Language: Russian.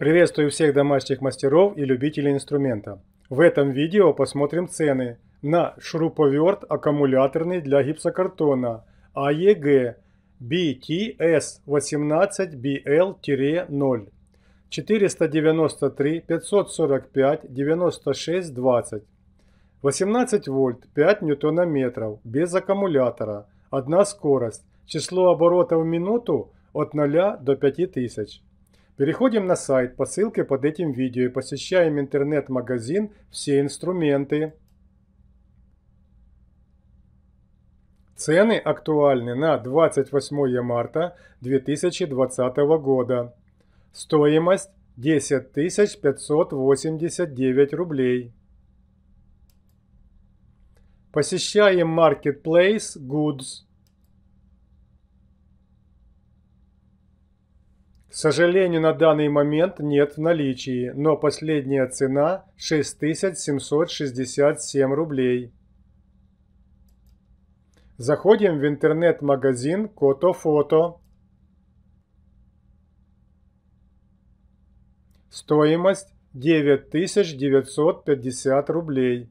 Приветствую всех домашних мастеров и любителей инструмента. В этом видео посмотрим цены на шуруповерт аккумуляторный для гипсокартона AEG BTS18BL-0 493 545 96 20 18 вольт 5 ньютонометров без аккумулятора одна скорость число оборотов в минуту от 0 до 5000 Переходим на сайт по ссылке под этим видео и посещаем интернет-магазин «Все инструменты». Цены актуальны на 28 марта 2020 года. Стоимость 10 589 рублей. Посещаем Marketplace Goods. К сожалению, на данный момент нет в наличии, но последняя цена 6767 рублей. Заходим в интернет-магазин Котофото. Стоимость 9950 рублей.